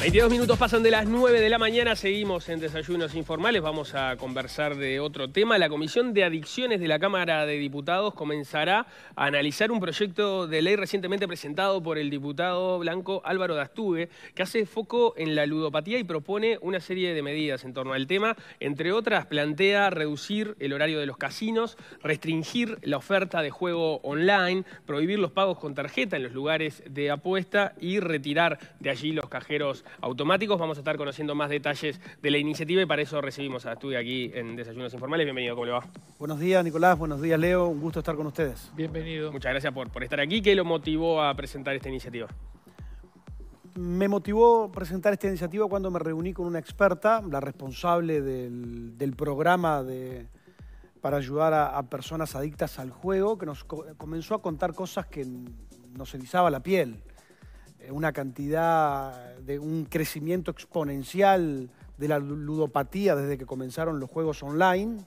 22 minutos pasan de las 9 de la mañana, seguimos en desayunos informales, vamos a conversar de otro tema. La Comisión de Adicciones de la Cámara de Diputados comenzará a analizar un proyecto de ley recientemente presentado por el diputado blanco Álvaro Dastube, que hace foco en la ludopatía y propone una serie de medidas en torno al tema. Entre otras, plantea reducir el horario de los casinos, restringir la oferta de juego online, prohibir los pagos con tarjeta en los lugares de apuesta y retirar de allí los cajeros automáticos. Vamos a estar conociendo más detalles de la iniciativa y para eso recibimos a Estudio aquí en Desayunos Informales. Bienvenido, ¿cómo le va? Buenos días, Nicolás. Buenos días, Leo. Un gusto estar con ustedes. Bienvenido. Muchas gracias por, por estar aquí. ¿Qué lo motivó a presentar esta iniciativa? Me motivó presentar esta iniciativa cuando me reuní con una experta, la responsable del, programa de, para ayudar a, personas adictas al juego, que nos comenzó a contar cosas que nos erizaba la piel. Eh, una cantidad de un crecimiento exponencial de la ludopatía desde que comenzaron los juegos online,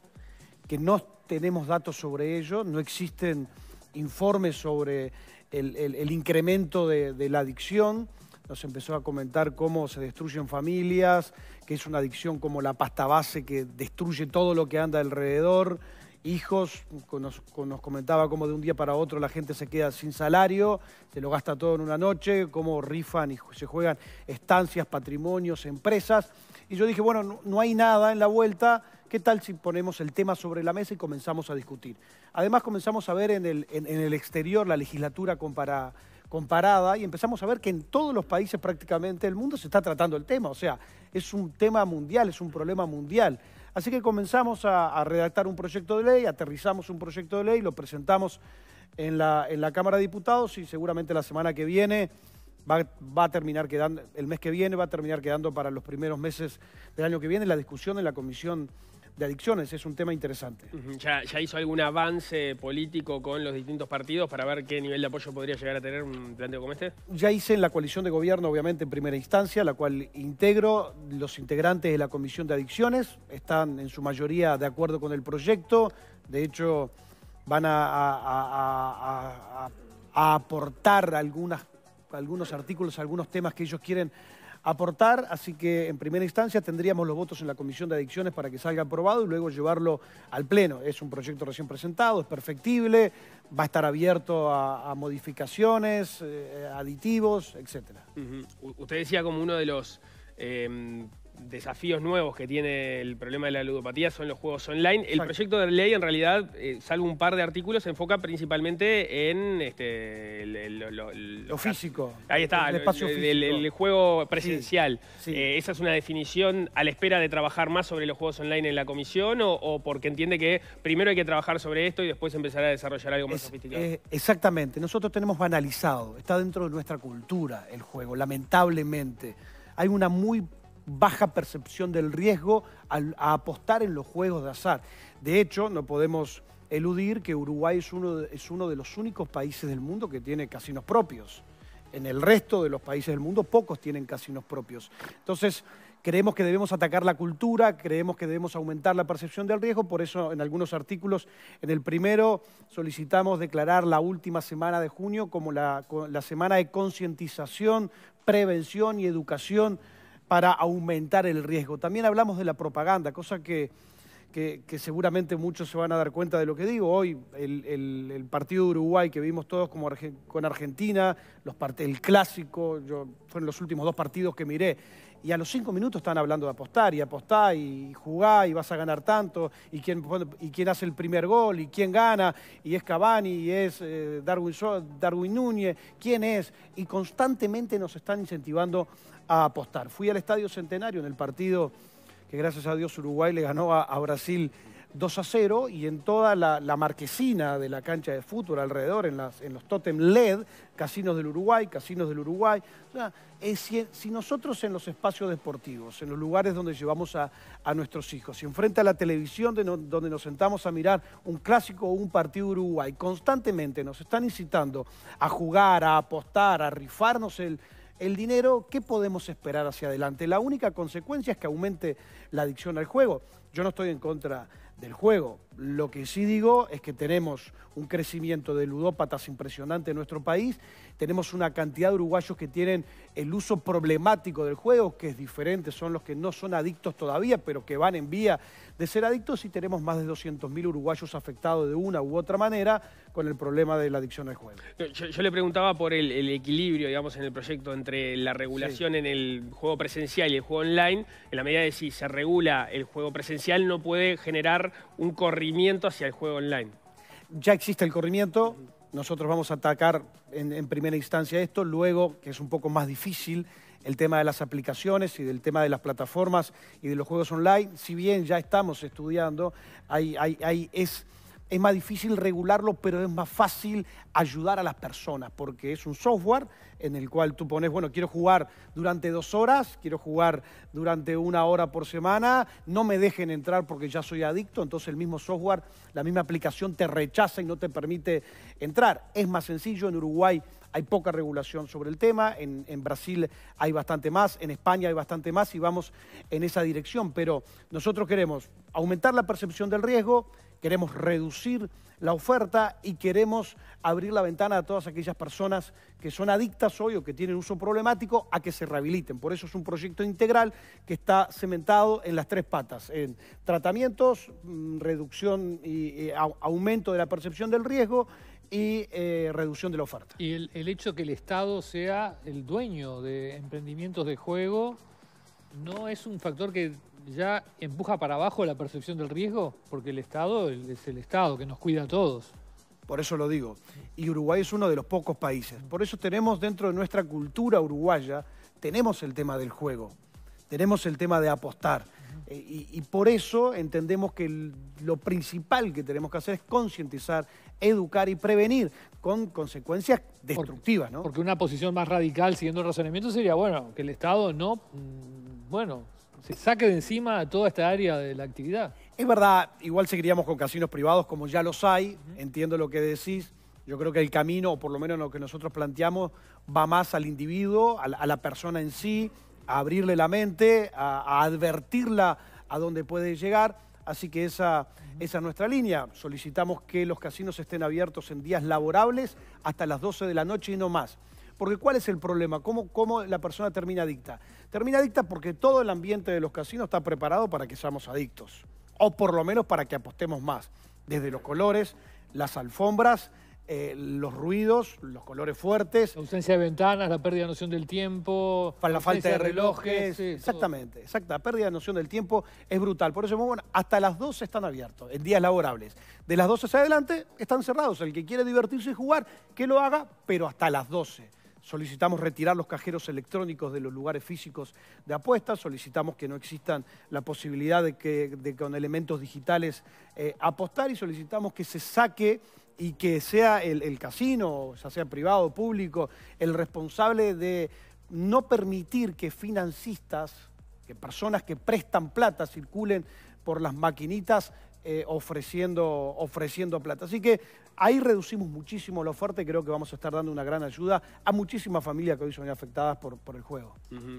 que no tenemos datos sobre ello, no existen informes sobre el, incremento de, la adicción. Nos empezó a comentar cómo se destruyen familias, que es una adicción como la pasta base que destruye todo lo que anda alrededor hijos, nos, comentaba cómo de un día para otro la gente se queda sin salario, se lo gasta todo en una noche, cómo rifan y se juegan estancias, patrimonios, empresas. Y yo dije, bueno, no, hay nada en la vuelta, ¿qué tal si ponemos el tema sobre la mesa y comenzamos a discutir? Además comenzamos a ver en el, exterior la legislatura comparada y empezamos a ver que en todos los países prácticamente del mundo se está tratando el tema. O sea, es un tema mundial, es un problema mundial. Así que comenzamos a, redactar un proyecto de ley, aterrizamos un proyecto de ley, lo presentamos en la, Cámara de Diputados y seguramente la semana que viene va, va, a terminar quedando, el mes que viene va a terminar quedando para los primeros meses del año que viene la discusión en la Comisión de adicciones. Es un tema interesante. ¿Ya, hizo algún avance político con los distintos partidos para ver qué nivel de apoyo podría llegar a tener un planteo como este? Ya hice en la coalición de gobierno, obviamente, en primera instancia, la cual integro. Los integrantes de la comisión de adicciones están en su mayoría de acuerdo con el proyecto. De hecho, van a, aportar algunos artículos, algunos temas que ellos quieren aportar, así que en primera instancia tendríamos los votos en la Comisión de Adicciones para que salga aprobado y luego llevarlo al Pleno. Es un proyecto recién presentado, es perfectible, va a estar abierto a, modificaciones, eh, aditivos, etc. Usted decía como uno de los... Em, desafíos nuevos que tiene el problema de la ludopatía son los juegos online. El proyecto de ley, en realidad, eh, salvo un par de artículos, se enfoca principalmente en este, lo, físico. Ahí está, el, espacio físico. juego presencial. Eh, ¿Esa es una definición a la espera de trabajar más sobre los juegos online en la comisión o, porque entiende que primero hay que trabajar sobre esto y después empezar a desarrollar algo más sofisticado? Eh, exactamente, nosotros tenemos banalizado, está dentro de nuestra cultura el juego, lamentablemente. Hay una muy baja percepción del riesgo a apostar en los juegos de azar. De hecho, no podemos eludir que Uruguay es uno, de, es uno de los únicos países del mundo que tiene casinos propios. En el resto de los países del mundo pocos tienen casinos propios. Entonces, creemos que debemos atacar la cultura, creemos que debemos aumentar la percepción del riesgo, por eso en algunos artículos, en el primero solicitamos declarar la última semana de junio como la, la semana de concientización, prevención y educación para aumentar el riesgo. También hablamos de la propaganda, cosa que, seguramente muchos se van a dar cuenta de lo que digo. Hoy el, partido de Uruguay que vimos todos como con Argentina, los el clásico, yo, fueron los últimos dos partidos que miré. Y a los cinco minutos están hablando de apostar, y apostar, y jugar, y vas a ganar tanto, y quién, y quién hace el primer gol, y quién gana, y es Cavani, y es eh, Darwin, Darwin Núñez, quién es. Y constantemente nos están incentivando a apostar. Fui al Estadio Centenario en el partido que gracias a Dios Uruguay le ganó a, Brasil 2 a 0 y en toda la, marquesina de la cancha de fútbol alrededor, en, las, en los tótem LED, casinos del Uruguay, casinos del Uruguay. si, nosotros en los espacios deportivos, en los lugares donde llevamos a, nuestros hijos, si enfrente a la televisión donde nos sentamos a mirar un clásico o un partido Uruguay, constantemente nos están incitando a jugar, a apostar, a rifarnos el el dinero, ¿qué podemos esperar hacia adelante? La única consecuencia es que aumente la adicción al juego. Yo no estoy en contra del juego. Lo que sí digo es que tenemos un crecimiento de ludópatas impresionante en nuestro país, tenemos una cantidad de uruguayos que tienen el uso problemático del juego, que es diferente, son los que no son adictos todavía, pero que van en vía de ser adictos y tenemos más de 200.000 uruguayos afectados de una u otra manera con el problema de la adicción al juego. Yo, le preguntaba por el, equilibrio, digamos, en el proyecto entre la regulación en el juego presencial y el juego online, en la medida de si se regula el juego presencial, no puede generar un corrimiento hacia el juego online. Ya existe el corrimiento, nosotros vamos a atacar en, en, primera instancia esto, luego, que es un poco más difícil, el tema de las aplicaciones y del tema de las plataformas y de los juegos online, si bien ya estamos estudiando, hay, hay, hay es es más difícil regularlo, pero es más fácil ayudar a las personas, porque es un software en el cual tú pones, bueno, quiero jugar durante dos horas, quiero jugar durante una hora por semana, no me dejen entrar porque ya soy adicto, entonces el mismo software, la misma aplicación te rechaza y no te permite entrar. Es más sencillo, en Uruguay hay poca regulación sobre el tema, en, Brasil hay bastante más, en España hay bastante más y vamos en esa dirección, pero nosotros queremos aumentar la percepción del riesgo, queremos reducir la oferta y queremos abrir la ventana a todas aquellas personas que son adictas hoy o que tienen uso problemático a que se rehabiliten. Por eso es un proyecto integral que está cementado en las tres patas, en tratamientos, mm, reducción y aumento de la percepción del riesgo y eh, reducción de la oferta. Y el, el, hecho que el Estado sea el dueño de emprendimientos de juego no es un factor que ya empuja para abajo la percepción del riesgo, porque el Estado es el Estado que nos cuida a todos. Por eso lo digo. Y Uruguay es uno de los pocos países. Por eso tenemos dentro de nuestra cultura uruguaya, tenemos el tema del juego, tenemos el tema de apostar eh, y, por eso entendemos que lo principal que tenemos que hacer es concientizar, educar y prevenir con consecuencias destructivas. Porque, ¿no? porque una posición más radical, siguiendo el razonamiento, sería, bueno, que el Estado no, mm, bueno, se saque de encima toda esta área de la actividad. Es verdad, igual seguiríamos con casinos privados como ya los hay, entiendo lo que decís. Yo creo que el camino, o por lo menos lo que nosotros planteamos, va más al individuo, a la persona en sí, a abrirle la mente, a, advertirla a dónde puede llegar. Así que esa, esa es nuestra línea. Solicitamos que los casinos estén abiertos en días laborables hasta las 12 de la noche y no más. Porque ¿cuál es el problema? ¿Cómo, la persona termina adicta? Termina adicta porque todo el ambiente de los casinos está preparado para que seamos adictos. O por lo menos para que apostemos más. Desde los colores, las alfombras, eh, los ruidos, los colores fuertes. La ausencia de ventanas, la pérdida de noción del tiempo. La, falta de relojes. exactamente, exacta. La pérdida de noción del tiempo es brutal. Por eso, bueno, hasta las 12 están abiertos, en días laborables. De las 12 hacia adelante están cerrados. El que quiere divertirse y jugar, que lo haga, pero hasta las 12. Solicitamos retirar los cajeros electrónicos de los lugares físicos de apuestas, solicitamos que no existan la posibilidad de que con elementos digitales eh, apostar y solicitamos que se saque y que sea el, casino, ya sea privado o público, el responsable de no permitir que financistas, que personas que prestan plata circulen por las maquinitas eh, ofreciendo, ofreciendo plata. Así que Ahí reducimos muchísimo la oferta y creo que vamos a estar dando una gran ayuda a muchísimas familias que hoy son afectadas por, el juego.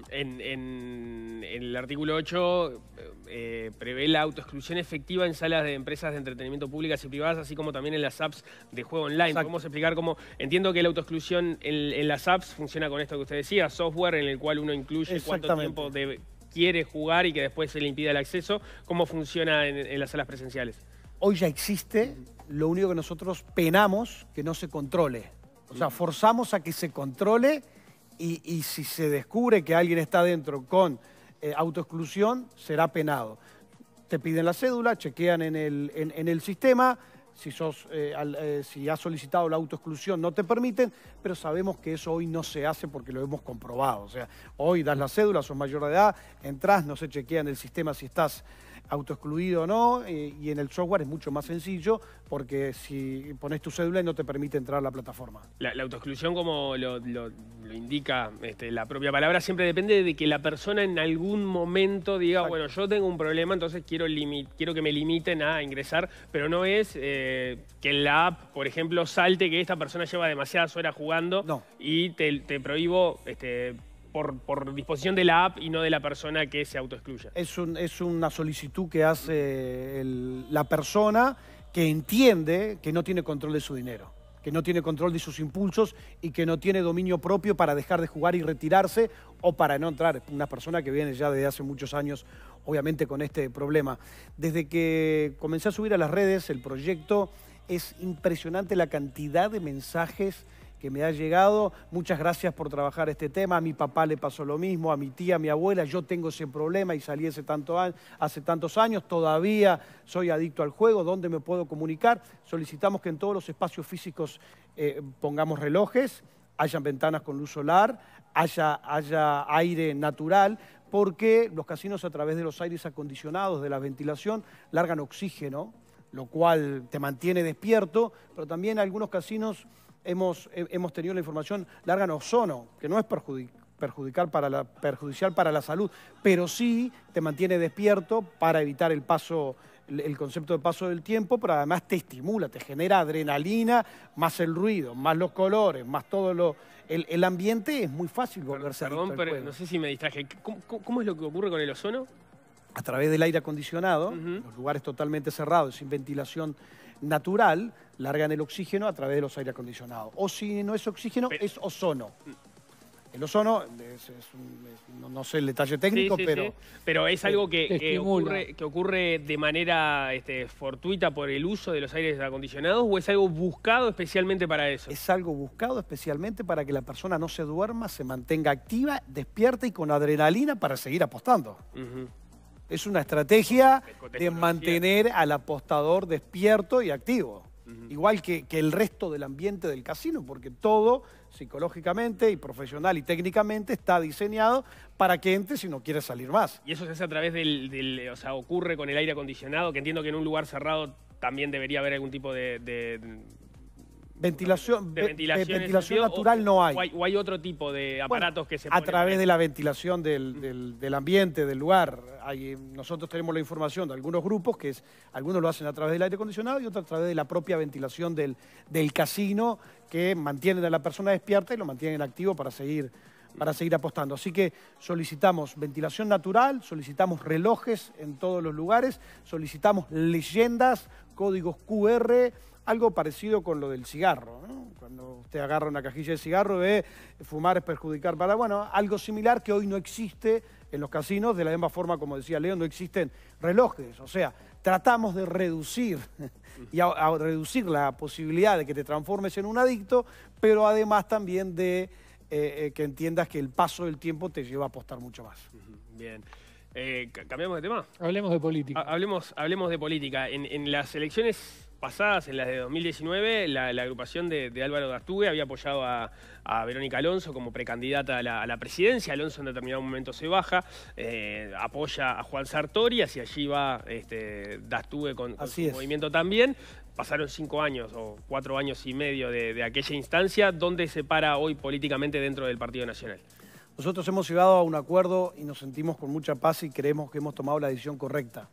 en, el artículo 8 eh, prevé la autoexclusión efectiva en salas de empresas de entretenimiento públicas y privadas, así como también en las apps de juego online. Vamos Podemos explicar cómo... Entiendo que la autoexclusión en, las apps funciona con esto que usted decía, software en el cual uno incluye cuánto tiempo quiere jugar y que después se le impida el acceso. ¿Cómo funciona en las salas presenciales? hoy ya existe, lo único que nosotros penamos que no se controle. O sea, forzamos a que se controle y, si se descubre que alguien está dentro con eh, autoexclusión, será penado. Te piden la cédula, chequean en el, sistema, eh, eh, si, has solicitado la autoexclusión no te permiten, pero sabemos que eso hoy no se hace porque lo hemos comprobado. O sea, hoy das la cédula, sos mayor de edad, entras, no se chequean en el sistema si estás autoexcluido o no, y en el software es mucho más sencillo porque si pones tu cédula no te permite entrar a la plataforma. La, autoexclusión, como lo, indica este, la propia palabra, siempre depende de que la persona en algún momento diga, bueno, yo tengo un problema, entonces quiero, quiero que me limiten a ingresar, pero no es eh, que en la app, por ejemplo, salte que esta persona lleva demasiadas horas jugando y te, te prohíbo... Este, por, disposición de la app y no de la persona que se autoexcluya. Es, es una solicitud que hace la persona que entiende que no tiene control de su dinero que no tiene control de sus impulsos y que no tiene dominio propio para dejar de jugar y retirarse o para no entrar. Una persona que viene ya desde hace muchos años, obviamente, con este problema. Desde que comencé a subir a las redes el proyecto, es impresionante la cantidad de mensajes que me ha llegado. Muchas gracias por trabajar este tema. A mi papá le pasó lo mismo, a mi tía, a mi abuela. Yo tengo ese problema y salí hace, tanto, hace tantos años. Todavía soy adicto al juego. ¿Dónde me puedo comunicar? Solicitamos que en todos los espacios físicos eh, pongamos relojes, hayan ventanas con luz solar, haya, haya aire natural, porque los casinos a través de los aires acondicionados, de la ventilación, largan oxígeno, lo cual te mantiene despierto, pero también algunos casinos hemos, tenido la información larga en ozono, que no es perjudicial para la salud, pero sí te mantiene despierto para evitar el concepto de paso del tiempo, pero además te estimula, te genera adrenalina, más el ruido, más los colores, más todo lo, el, ambiente, es muy fácil volverse Perdón, pero no sé si me distraje. ¿Cómo, es lo que ocurre con el ozono? A través del aire acondicionado, los lugares totalmente cerrados, sin ventilación natural, largan el oxígeno a través de los aire acondicionados. O si no es oxígeno, es ozono. El ozono, no, sé el detalle técnico, pero... Pero es algo que, ocurre, de manera este, fortuita por el uso de los aires acondicionados o es algo buscado especialmente para eso? Es algo buscado especialmente para que la persona no se duerma, se mantenga activa, despierta y con adrenalina para seguir apostando. Es una estrategia de mantener al apostador despierto y activo. Igual que, el resto del ambiente del casino, porque todo psicológicamente y profesional y técnicamente está diseñado para que entre si no quiere salir más. Y eso se hace a través del, o sea, ocurre con el aire acondicionado, que entiendo que en un lugar cerrado también debería haber algún tipo de, Ventilación, natural no hay. O, hay. otro tipo de aparatos que se... A través de la ventilación del, mm. ambiente, del lugar. Eh, nosotros tenemos la información de algunos grupos que es, algunos lo hacen a través del aire acondicionado y otros a través de la propia ventilación del, casino que mantienen a la persona despierta y lo mantienen activo para para seguir apostando. Así que solicitamos ventilación natural, solicitamos relojes en todos los lugares, solicitamos leyendas, códigos QR, algo parecido con lo del cigarro. Cuando usted agarra una cajilla de cigarro, ve fumar es perjudicar para... Bueno, algo similar que hoy no existe en los casinos, de la misma forma, como decía León, no existen relojes. O sea, tratamos de reducir y reducir la posibilidad de que te transformes en un adicto, pero además también de eh, eh, que entiendas que el paso del tiempo te lleva a apostar mucho más. Bien. Eh, ¿Cambiamos de tema? Hablemos de política. hablemos, hablemos de política. en las elecciones pasadas, en las de 2019, la, agrupación de, Álvaro Dastugue había apoyado a, Verónica Alonso como precandidata a la, presidencia. Alonso en determinado momento se baja, eh, apoya a Juan Sartori, hacia allí va este, con, su movimiento también. Pasaron cinco años o cuatro años y medio de, de aquella instancia. ¿Dónde se para hoy políticamente dentro del Partido Nacional? Nosotros hemos llegado a un acuerdo y nos sentimos con mucha paz y creemos que hemos tomado la decisión correcta.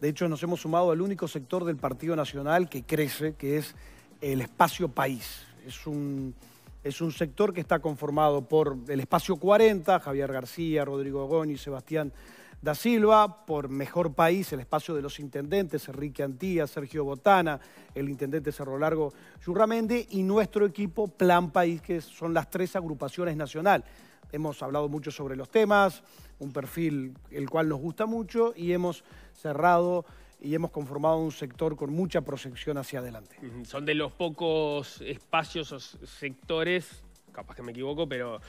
De hecho, nos hemos sumado al único sector del Partido Nacional que crece, que es el espacio país. Es un, sector que está conformado por el espacio 40, Javier García, Rodrigo Goni, Sebastián da Silva, por Mejor País, el espacio de los intendentes, Enrique Antía, Sergio Botana, el intendente Cerro Largo Yurramendi, y nuestro equipo Plan País, que son las tres agrupaciones nacional. Hemos hablado mucho sobre los temas, un perfil el cual nos gusta mucho y hemos cerrado y hemos conformado un sector con mucha proyección hacia adelante. Son de los pocos espacios o sectores capaz que me equivoco, pero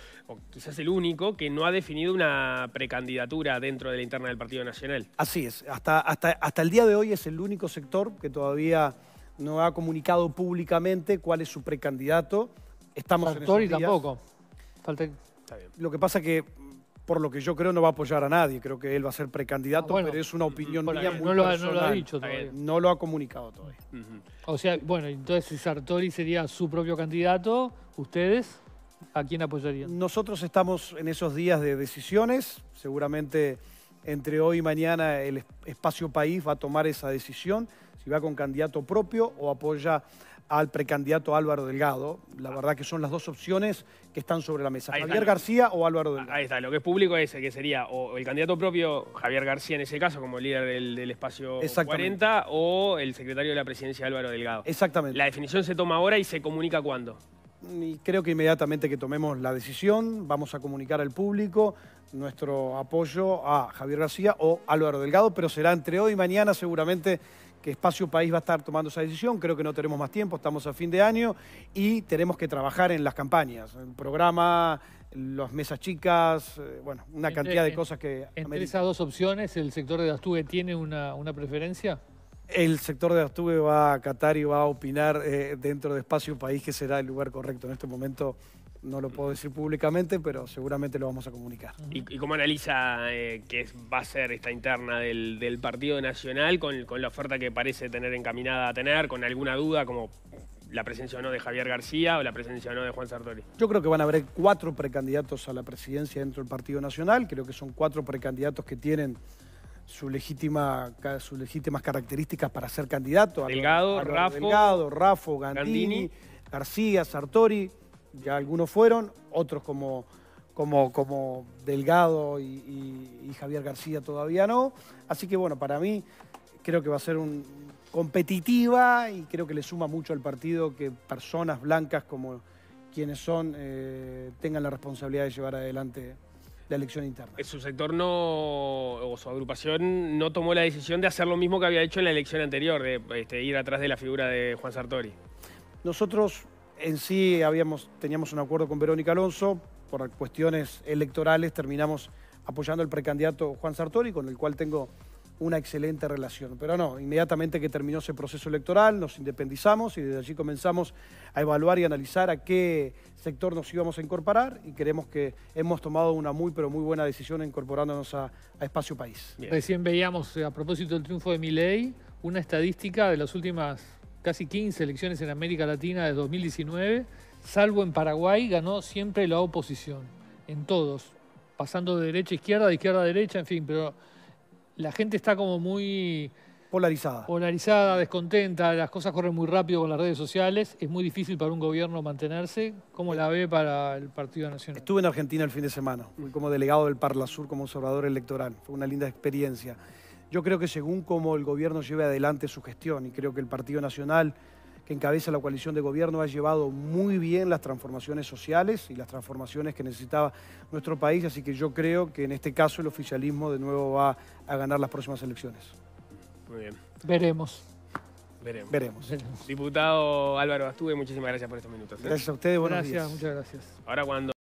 quizás el único que no ha definido una precandidatura dentro de la interna del Partido Nacional. Así es, hasta, hasta, hasta el día de hoy es el único sector que todavía no ha comunicado públicamente cuál es su precandidato. Estamos en y tampoco. Lo que pasa que por lo que yo creo no va a apoyar a nadie. Creo que él va a ser precandidato, ah, pero es una mm, opinión mm, mía muy no lo, No lo ha dicho todavía. No lo ha comunicado todavía. O sea, bueno, entonces Sartori sería su propio candidato. ¿Ustedes a quién apoyarían? Nosotros estamos en esos días de decisiones. Seguramente entre hoy y mañana el espacio país va a tomar esa decisión, si va con candidato propio o apoya al precandidato Álvaro Delgado. La verdad que son las dos opciones que están sobre la mesa, Javier García o Álvaro Delgado. Ahí está, lo que es público es que sería o el candidato propio, Javier García en ese caso, como líder del, espacio 40, o el secretario de la presidencia Álvaro Delgado. Exactamente. La definición se toma ahora y se comunica cuándo. Mm, y creo que inmediatamente que tomemos la decisión, vamos a comunicar al público nuestro apoyo a Javier García o Álvaro Delgado, pero será entre hoy y mañana seguramente que Espacio País va a estar tomando esa decisión. Creo que no tenemos más tiempo, estamos a fin de año y tenemos que trabajar en las campañas, el programa, las mesas chicas, eh, bueno, una cantidad de cosas que... Entre esas dos opciones, ¿el sector de Astube tiene una, preferencia? El sector de Astube va a acatar y va a opinar eh, dentro de Espacio País que será el lugar correcto en este momento. No lo puedo decir públicamente, pero seguramente lo vamos a comunicar. ¿Y, cómo analiza eh, que va a ser esta interna del, Partido Nacional con, la oferta que parece tener encaminada a tener, con alguna duda como la presencia o no de Javier García o la presencia o no de Juan Sartori? Yo creo que van a haber cuatro precandidatos a la presidencia dentro del Partido Nacional. Creo que son cuatro precandidatos que tienen su legítima, sus legítimas características para ser candidato. Delgado, Rafo, Delgado, Gandini, García, Sartori ya algunos fueron, otros como, como, como Delgado y, Javier García todavía no. Así que bueno, para mí creo que va a ser un, competitiva y creo que le suma mucho al partido que personas blancas como quienes son eh, tengan la responsabilidad de llevar adelante la elección interna. Su sector no, o su agrupación no tomó la decisión de hacer lo mismo que había hecho en la elección anterior, de este, ir atrás de la figura de Juan Sartori. Nosotros en sí teníamos un acuerdo con Verónica Alonso, por cuestiones electorales terminamos apoyando al precandidato Juan Sartori, con el cual tengo una excelente relación. Pero no, inmediatamente que terminó ese proceso electoral, nos independizamos y desde allí comenzamos a evaluar y analizar a qué sector nos íbamos a incorporar y creemos que hemos tomado una muy, pero muy buena decisión incorporándonos a, Espacio País. Recién veíamos, eh, a propósito del triunfo de Miley, una estadística de las últimas casi 15 elecciones en América Latina de 2019, salvo en Paraguay, ganó siempre la oposición, en todos, pasando de derecha a izquierda, de izquierda a derecha, en fin, pero la gente está como muy... Polarizada. Polarizada, descontenta, las cosas corren muy rápido con las redes sociales, es muy difícil para un gobierno mantenerse. ¿Cómo la ve para el Partido Nacional? Estuve en Argentina el fin de semana, como delegado del Parla Sur, como observador electoral. Fue una linda experiencia. Yo creo que según cómo el gobierno lleve adelante su gestión, y creo que el Partido Nacional que encabeza la coalición de gobierno ha llevado muy bien las transformaciones sociales y las transformaciones que necesitaba nuestro país, así que yo creo que en este caso el oficialismo de nuevo va a ganar las próximas elecciones. Muy bien. Veremos. Veremos. Veremos. Diputado Álvaro Astuve, muchísimas gracias por estos minutos. ¿eh? Gracias a ustedes, buenos gracias, Muchas gracias. Ahora cuando